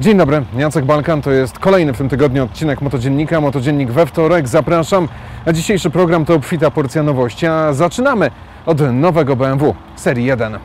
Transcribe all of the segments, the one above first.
Dzień dobry, Jacek Balkan, to jest kolejny w tym tygodniu odcinek Motodziennika, Motodziennik we wtorek, zapraszam. A dzisiejszy program to obfita porcja nowości, a zaczynamy od nowego BMW serii 1.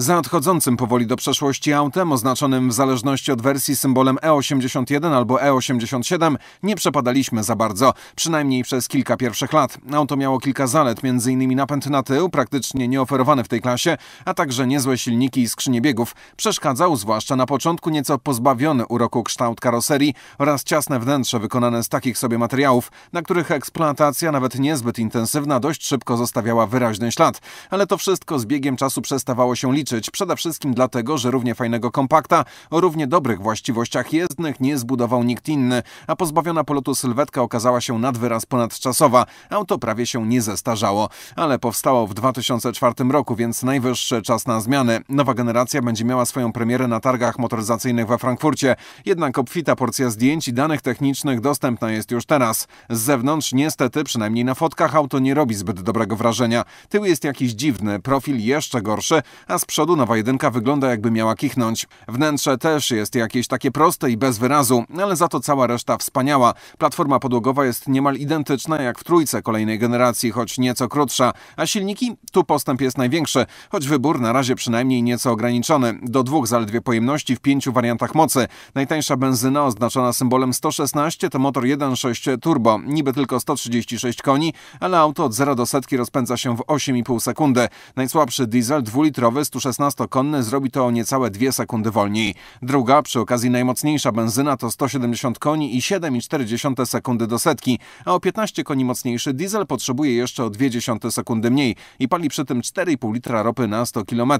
Za odchodzącym powoli do przeszłości autem, oznaczonym w zależności od wersji symbolem E81 albo E87, nie przepadaliśmy za bardzo, przynajmniej przez kilka pierwszych lat. Auto miało kilka zalet, m.in. napęd na tył, praktycznie nieoferowany w tej klasie, a także niezłe silniki i skrzynie biegów. Przeszkadzał, zwłaszcza na początku, nieco pozbawiony uroku kształt karoserii oraz ciasne wnętrze wykonane z takich sobie materiałów, na których eksploatacja, nawet niezbyt intensywna, dość szybko zostawiała wyraźny ślad. Ale to wszystko z biegiem czasu przestawało się liczyć liczyć. Przede wszystkim dlatego, że równie fajnego kompakta o równie dobrych właściwościach jezdnych nie zbudował nikt inny, a pozbawiona polotu sylwetka okazała się nad wyraz ponadczasowa. Auto prawie się nie zestarzało, ale powstało w 2004 roku, więc najwyższy czas na zmiany. Nowa generacja będzie miała swoją premierę na targach motoryzacyjnych we Frankfurcie. Jednak obfita porcja zdjęć i danych technicznych dostępna jest już teraz. Z zewnątrz niestety, przynajmniej na fotkach, auto nie robi zbyt dobrego wrażenia. Tył jest jakiś dziwny, profil jeszcze gorszy, a z przodu nowa jedynka wygląda jakby miała kichnąć. Wnętrze też jest jakieś takie proste i bez wyrazu, ale za to cała reszta wspaniała. Platforma podłogowa jest niemal identyczna jak w trójce kolejnej generacji, choć nieco krótsza, a silniki? Tu postęp jest największy, choć wybór na razie przynajmniej nieco ograniczony. Do dwóch zaledwie pojemności w pięciu wariantach mocy. Najtańsza benzyna oznaczona symbolem 116 to motor 1.6 turbo, niby tylko 136 koni, ale auto od 0 do setki rozpędza się w 8,5 sekundy. Najsłabszy diesel dwulitrowy 116-konny zrobi to o niecałe 2 sekundy wolniej. Druga, przy okazji najmocniejsza benzyna to 170 koni i 7,4 sekundy do setki, a o 15 koni mocniejszy diesel potrzebuje jeszcze o 0,2 sekundy mniej i pali przy tym 4,5 litra ropy na 100 km,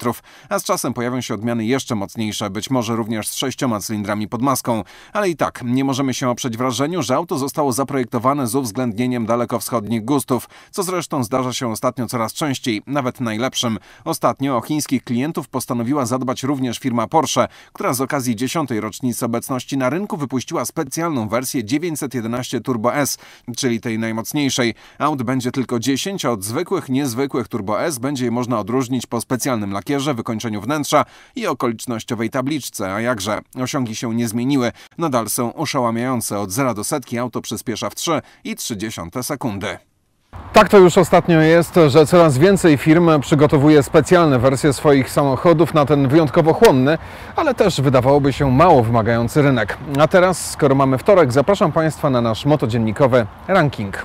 a z czasem pojawią się odmiany jeszcze mocniejsze, być może również z sześcioma cylindrami pod maską. Ale i tak, nie możemy się oprzeć wrażeniu, że auto zostało zaprojektowane z uwzględnieniem dalekowschodnich gustów, co zresztą zdarza się ostatnio coraz częściej, nawet najlepszym. Ostatnio o chińskich klientów postanowiła zadbać również firma Porsche, która z okazji 10. rocznicy obecności na rynku wypuściła specjalną wersję 911 Turbo S, czyli tej najmocniejszej. Aut będzie tylko 10, a od zwykłych, niezwykłych Turbo S będzie je można odróżnić po specjalnym lakierze, wykończeniu wnętrza i okolicznościowej tabliczce, a jakże osiągi się nie zmieniły. Nadal są oszałamiające od 0 do setki, auto przyspiesza w 3,3 i sekundy. Tak to już ostatnio jest, że coraz więcej firm przygotowuje specjalne wersje swoich samochodów na ten wyjątkowo chłonny, ale też wydawałoby się mało wymagający rynek. A teraz, skoro mamy wtorek, zapraszam Państwa na nasz motodziennikowy ranking.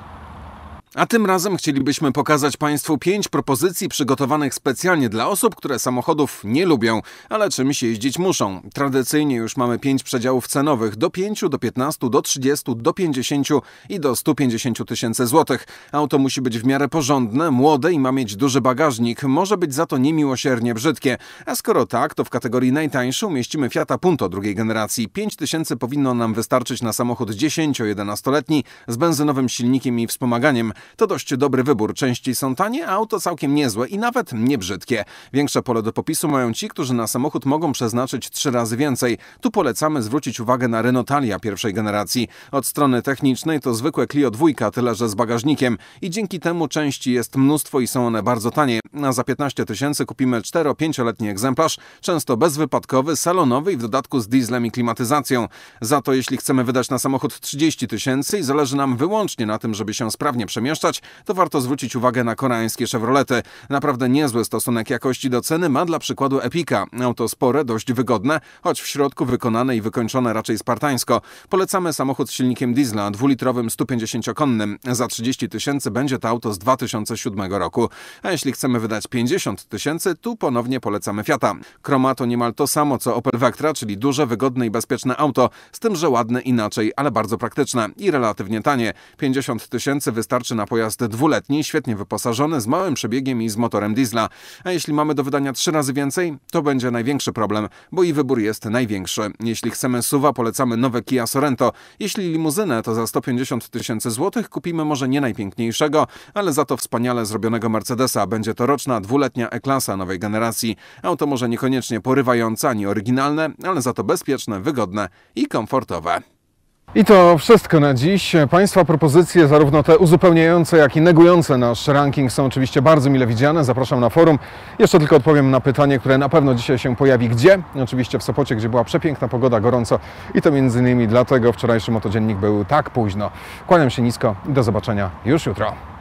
A tym razem chcielibyśmy pokazać Państwu pięć propozycji przygotowanych specjalnie dla osób, które samochodów nie lubią, ale czymś jeździć muszą. Tradycyjnie już mamy pięć przedziałów cenowych do 5, do 15, do 30, do 50 i do 150 tysięcy złotych. Auto musi być w miarę porządne, młode i ma mieć duży bagażnik. Może być za to niemiłosiernie brzydkie. A skoro tak, to w kategorii najtańszej umieścimy Fiata Punto drugiej generacji. 5 tysięcy powinno nam wystarczyć na samochód 10-11-letni z benzynowym silnikiem i wspomaganiem. To dość dobry wybór. Części są tanie, a auto całkiem niezłe i nawet niebrzydkie. Większe pole do popisu mają ci, którzy na samochód mogą przeznaczyć trzy razy więcej. Tu polecamy zwrócić uwagę na Renault Talia pierwszej generacji. Od strony technicznej to zwykłe Clio 2, tyle że z bagażnikiem. I dzięki temu części jest mnóstwo i są one bardzo tanie. A za 15 tysięcy kupimy 4-5-letni egzemplarz, często bezwypadkowy, salonowy i w dodatku z dieslem i klimatyzacją. Za to jeśli chcemy wydać na samochód 30 tysięcy i zależy nam wyłącznie na tym, żeby się sprawnie przemieszczać, zamieszczać, to warto zwrócić uwagę na koreańskie Chevrolety. Naprawdę niezły stosunek jakości do ceny ma dla przykładu Epica. Auto spore, dość wygodne, choć w środku wykonane i wykończone raczej spartańsko. Polecamy samochód z silnikiem diesla, dwulitrowym 150-konnym. Za 30 tysięcy będzie to auto z 2007 roku. A jeśli chcemy wydać 50 tysięcy, tu ponownie polecamy Fiata. Chroma to niemal to samo co Opel Vectra, czyli duże, wygodne i bezpieczne auto, z tym, że ładne inaczej, ale bardzo praktyczne i relatywnie tanie. 50 tysięcy wystarczy na na pojazd dwuletni, świetnie wyposażony, z małym przebiegiem i z motorem diesla. A jeśli mamy do wydania trzy razy więcej, to będzie największy problem, bo i wybór jest największy. Jeśli chcemy suwa, polecamy nowe Kia Sorento. Jeśli limuzynę, to za 150 tysięcy złotych kupimy może nie najpiękniejszego, ale za to wspaniale zrobionego Mercedesa. Będzie to roczna, dwuletnia E-klasa nowej generacji. Auto może niekoniecznie porywające ani oryginalne, ale za to bezpieczne, wygodne i komfortowe. I to wszystko na dziś. Państwa propozycje, zarówno te uzupełniające, jak i negujące nasz ranking, są oczywiście bardzo mile widziane. Zapraszam na forum. Jeszcze tylko odpowiem na pytanie, które na pewno dzisiaj się pojawi. Gdzie? Oczywiście w Sopocie, gdzie była przepiękna pogoda, gorąco i to między innymi dlatego wczorajszy motodziennik był tak późno. Kłaniam się nisko i do zobaczenia już jutro.